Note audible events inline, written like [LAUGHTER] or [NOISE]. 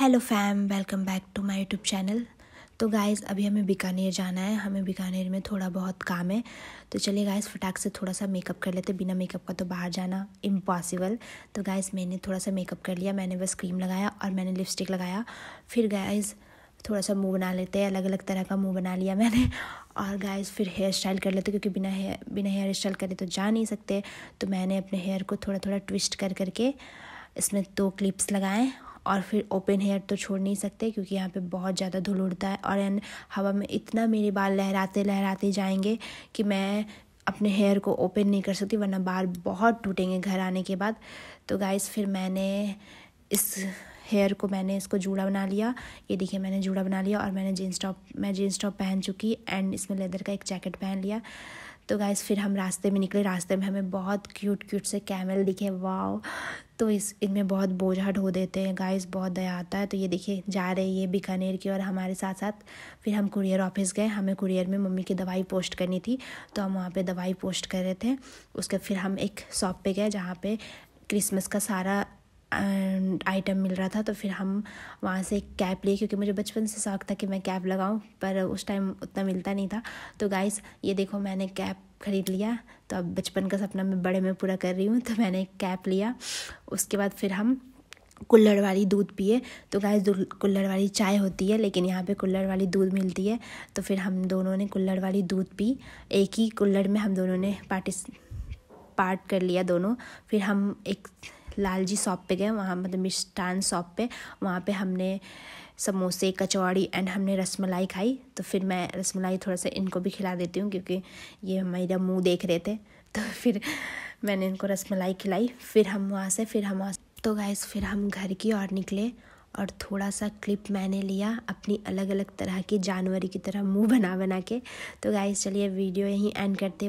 hello fam welcome back to my YouTube channel तो guys अभी हमें बीकानेर जाना है हमें बीकानेर में थोड़ा बहुत काम है तो चलिए गाइज़ फटाक से थोड़ा सा मेकअप कर लेते बिना मेकअप का तो बाहर जाना इम्पॉसिबल तो गाइज़ मैंने थोड़ा सा मेकअप कर लिया मैंने बस क्रीम लगाया और मैंने लिपस्टिक लगाया फिर गाइज़ थोड़ा सा मुंह बना लेते हैं अलग अलग तरह का मुंह बना लिया मैंने और गाइस फिर हेयर स्टाइल कर लेते क्योंकि बिना हेयर बिना हेयर स्टाइल करे तो जा नहीं सकते तो मैंने अपने हेयर को थोड़ा थोड़ा ट्विस्ट कर करके इसमें दो क्लिप्स लगाएँ और फिर ओपन हेयर तो छोड़ नहीं सकते क्योंकि यहाँ पे बहुत ज़्यादा धुल उड़ता है और एंड हवा में इतना मेरे बाल लहराते लहराते जाएंगे कि मैं अपने हेयर को ओपन नहीं कर सकती वरना बाल बहुत टूटेंगे घर आने के बाद तो गाइस फिर मैंने इस हेयर को मैंने इसको जूड़ा बना लिया ये देखिए मैंने जूड़ा बना लिया और मैंने जीन्स टॉप मैं जीन्स टॉप पहन चुकी एंड इसमें लेदर का एक जैकेट पहन लिया तो गाइस फिर हम रास्ते में निकले रास्ते में हमें बहुत क्यूट क्यूट से कैमल दिखे वाओ तो इस इनमें बहुत बोझा ढो देते हैं गाइस बहुत दया आता है तो ये देखिए जा रही है बीकानेर की और हमारे साथ साथ फिर हम कुरियर ऑफिस गए हमें कुरियर में मम्मी की दवाई पोस्ट करनी थी तो हम वहाँ पे दवाई पोस्ट कर रहे थे उसके फिर हम एक शॉप पे गए जहाँ पे क्रिसमस का सारा आइटम अं, मिल रहा था तो फिर हम वहाँ से एक कैप लिए क्योंकि मुझे बचपन से शौक था कि मैं कैप लगाऊं पर उस टाइम उतना मिलता नहीं था तो गाइस ये देखो मैंने कैप ख़रीद लिया तो अब बचपन का सपना मैं बड़े में पूरा कर रही हूँ तो मैंने एक कैप लिया उसके बाद फिर हम कुल्लड़ वाली दूध पिए तो गाय कुल्लड़ वाली चाय होती है लेकिन यहाँ पे कुल्लड़ वाली दूध मिलती है तो फिर हम दोनों ने कुल्लड़ वाली दूध पी एक ही कुल्लड़ में हम दोनों ने पार्टिस पार्ट कर लिया दोनों फिर हम एक लाल जी शॉप पे गए वहाँ मतलब मिष्टान शॉप पे वहाँ पे हमने समोसे कचौड़ी एंड हमने रसमलाई खाई तो फिर मैं रसमलाई थोड़ा सा इनको भी खिला देती हूँ क्योंकि ये मेरा मुँह देख रहे थे [LAUGHS] तो फिर मैंने इनको रसमलाई खिलाई फिर हम वहाँ से फिर हम वहाँ तो गैस फिर हम घर की ओर निकले और थोड़ा सा क्लिप मैंने लिया अपनी अलग अलग तरह की जानवर की तरह मुंह बना बना के तो गाइस चलिए वीडियो यहीं एंड करते